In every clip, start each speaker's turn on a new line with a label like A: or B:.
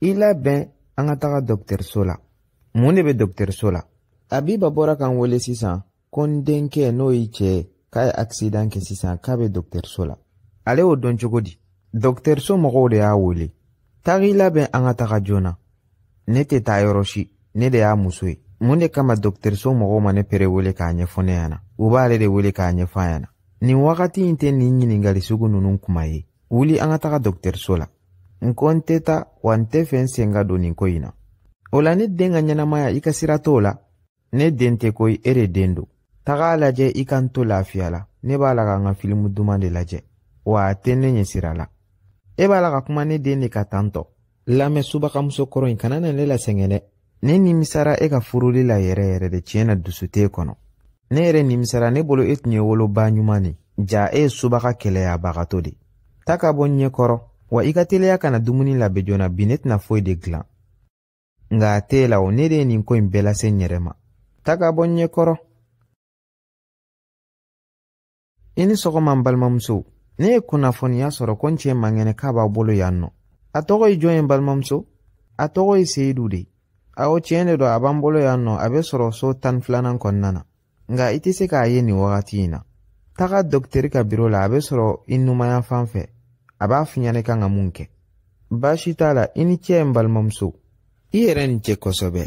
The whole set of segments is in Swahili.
A: i labɛn an ka taga dɔgitɛriso la mun de bɛ dɔgitɛriso la abiba bɔra kan wele sisan ko n denkɛ n'o y'i cɛ ye k'a ye akisidan kɛ sisan k'a be dɔgitɛriso la ale y'o dɔn cogo di dɔgitɛriso mɔgɔw de y'a wele tag'i labɛn an ka taga joona ne tɛ taa yɔrɔ si ne de y'a muso ye mun de kama dɔgitɛriso mɔgɔw ma ne pere wele k'a ɲɛfɔ ne ɲɛna u b'ale de wele k'a ɲɛfɔ a ɲɛna nin wagati in tɛ nin ɲiningali sugu nunu kuma ye wuli an ka taga dɔgitɛriso la nkɔ n tɛ ta wa n tɛ fɛ n sen ka don nin ko in na o la ne den ka ɲɛnamaya i ka sira t'o la ne den tɛ koyi e de den don taga lajɛ i ka n to lafiya la ne b'a la ka n ka filimu duman de lajɛ wa a tɛ ne ɲɛ la e b'a la ka kuma ne den de ka tantɔ lamɛn subakamuso kɔrɔ in kana na ne lasɛgɛn dɛ ne nimisara e ka furuli la yɛrɛ yɛrɛ de tiɲɛ na dusu t'e kɔnɔ ne yɛrɛ nimisara ne bolo e tun ye woloba ɲuman de ja e ye subaka kɛlɛyabagatɔ de ta ka bɔ n wa i ka teliya kana dumuni labɛn joona bi ne tɛna foyi de gilan nga a t'e la o ne de ye nin ko in bɛɛ lase n yɛrɛ ma taga bɔ n ɲɛkɔrɔ i ni sɔgɔma n balimamuso ne ye kunnafoniya sɔrɔ ko n cɛ mangɛnɛ k'a b'a bolo yan nɔ a tɔgɔ ye jɔn ye balimamuso a tɔgɔ ye seyidu de awɔ tiɲɛ de don a b'an bolo yan nɔ a bɛ sɔrɔ so tan filanan kɔnɔna na nka i tɛ se k'a ye nin wagati in na taga dɔkitɛri ka biro la a bɛ sɔrɔ i numanya fan fɛ a b'a f'i ɲɛna kan ka mun kɛ baasi t'a la i ni ce n balimamuso i yɛrɛ ni ce kosɛbɛ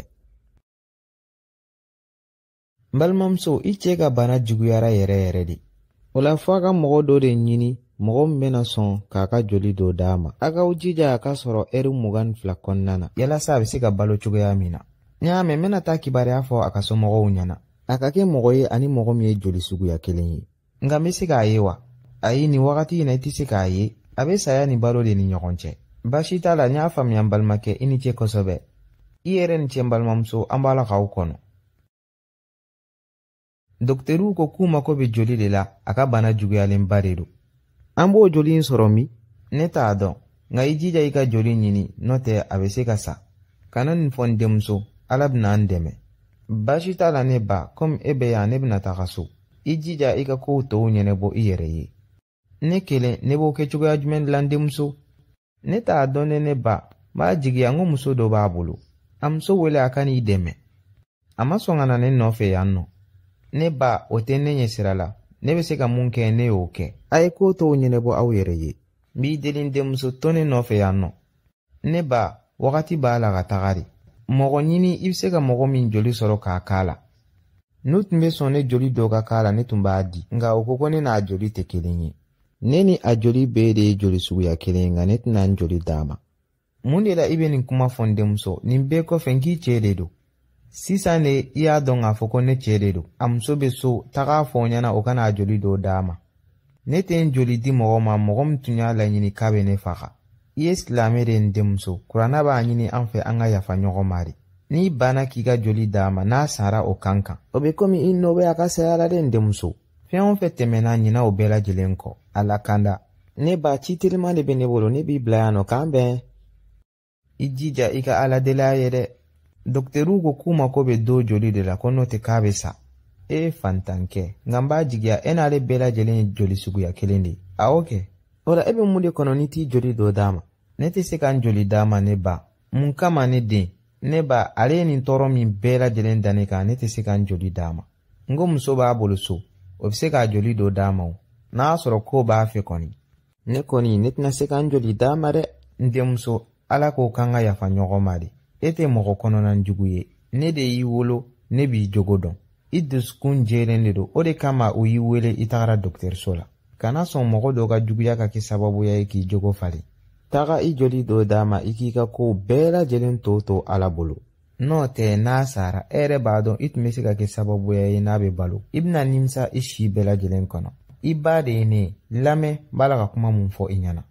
A: n balimamuso i cɛ ka bana juguyara yɛrɛ yɛrɛ de o la fɔ a ka mɔgɔ dɔ de ɲini mɔgɔ min bena sɔn k'a ka joli dɔ d'a ma a k'aw jija a ka sɔrɔ ɛri mugan ni fila kɔnɔna na yalasa a be se ka balo cogoya min na n y'a mɛn n bena taa kibariya fɔ a ka somɔgɔw ɲɛna a ka kɛ mɔgɔ ye ani mɔgɔ min ye joli suguya kelen ye nka n be se k'a ye wa ayi nin wagati in na i tɛ se k'a ye a be saya ni balo de ni ɲɔgɔn cɛ baasi t'a la n y'a faamuya n balimakɛ i ni ce kosɛbɛ i yɛrɛ ni ce n balimamuso an b'a la k'aw kɔnɔ dɔkitɛriw ko k'u mako bɛ joli de la a ka bana juguyalenba de don an b'o joli in sɔrɔ min ne t'a dɔn nka i jija i ka joli ɲini n'o tɛ a bɛ se ka sa kana nin fɔ n denmuso ala bɛna an dɛmɛ baasi t'a la ne ba komi e bɛ yan ne bɛna taga so i jija i ka kow tɔw ɲɛnɛbɔ i yɛrɛ ye ne kelen ne b'o kɛ cogoya jumɛn la denmuso ne t'a dɔn ne ne ba b'a jigiya n ko muso dɔ b'a bolo a muso wele a ka n'i dɛmɛ a ma sɔn ka na ne nɔfɛ yan nɔ ne ba o tɛ ne ɲɛ sira la ne bɛ se ka mun kɛ ne y'o kɛ a ye k'o tɔw ɲɛnɛbɔ aw yɛrɛ ye n b'i deli n denmuso to ne nɔfɛ yan nɔ ne ba wagati b'a la ka taga de mɔgɔ ɲini i bɛ se ka mɔgɔ min joli sɔrɔ k'a k'a la n'u tun be sɔn ne joli dɔ ka k'a la ne tun b'a di nka o ko ko ne n'a joli tɛ kelen ye ne ni a joli bɛɛ de ye joli suguya kelen nka ne tɛna n joli d'a ma mun de la i be nin kuma fɔ n denmuso nin bɛɛ kɔfɛ n k'i cɛɛ de don sisan de i y'a dɔn k'a fɔ ko ne cɛɛ de don a muso be so taga fɔ ɲɛna o kana a joli dɔ d'a ma ne tɛ n joli di mɔgɔ ma mɔgɔ min tun y'a laɲini k'a be ne faga i ye silamɛ de n denmuso kuranna b'a ɲini an fɛ an ka yafa ɲɔgɔn ma de n'i banna k'i ka joli d'a ma n'a sara o kan kan o be komi i nɔ bɛ a ka saya la de n denmuso fɛɛn o fɛ tɛmɛna ɲina o bɛɛ lajɛlen kɔ a lakanda ne ba ci teliman de be ne bolo ne b'i bila yan nɔ k'an bɛn i jija i ka aladelaya ye dɛ dɔkitɛriw ko k'u mako be do joli de la ko n'o tɛ k'a be sa e fantankɛ nka n b'a jigiya e n'ale bɛɛ lajɛlen ye joli suguya kelen de a o kɛ o la e be mun de kɔnɔ n'i t'i joli dɔ d'a ma ne tɛ se ka n joli d'a ma ne ba mun kama ne den ne ba ale ye nin tɔɔrɔ min bɛɛ lajɛlen kan ne tɛ se ka n joli d'a ma n ko muso b'a bolo so o be se k'a joli dɔ d'a ma o n'a sɔrɔ ko b'a fɛ kɔni ne kɔni ne tɛna se ka n joli d'a ma dɛ n denmuso ala k'o kan ka yafa ɲɔgɔn ma de e tɛ mɔgɔ kɔnɔna jugu ye ne de y'i wolo ne b'i jogo dɔn i dusukun jɛlen de don o de kama u y'i wele i tagara dɔgɔtɔrɔso la kana sɔn mɔgɔ dɔw ka juguya ka kɛ sababuya ye k'i jogo falen taga i joli dɔ d'a ma i k'i ka kow bɛɛ lajɛlen to to ala bolo n'o tɛ n'a sara e yɛrɛ b'a dɔn i tun be se ka kɛ sababuya ye n'a be balo i bena nimisa i si bɛɛ lajɛlen kɔnɔ i b'a de ye ne lamɛn b'a la ka kuma mun fɔ i ɲɛna